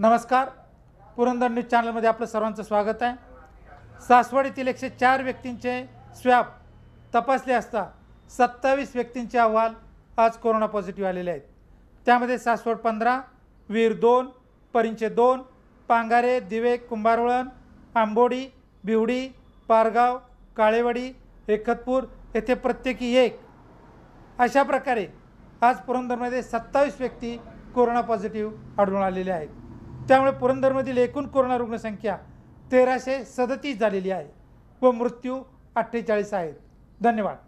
नमस्कार पुरंदर न्यूज चॅनलमध्ये आपलं सर्वांचं स्वागत आहे सासवड एकशे चार व्यक्तींचे स्वॅब तपासले असता सत्तावीस व्यक्तींचे अहवाल आज कोरोना पॉझिटिव्ह आलेले आहेत त्यामध्ये सासवड पंधरा वीर दोन परिंचे दोन पांगारे दिवे कुंभारवळण आंबोडी बिवडी पारगाव काळेवाडी एकतपूर येथे प्रत्येकी एक अशा प्रकारे आज पुरंदरमध्ये सत्तावीस व्यक्ती कोरोना पॉझिटिव्ह आढळून आलेले आहेत त्यामुळे पुरंदरमधील एकूण कोरोना रुग्णसंख्या तेराशे सदतीस झालेली आहे व मृत्यू अठ्ठेचाळीस आहेत धन्यवाद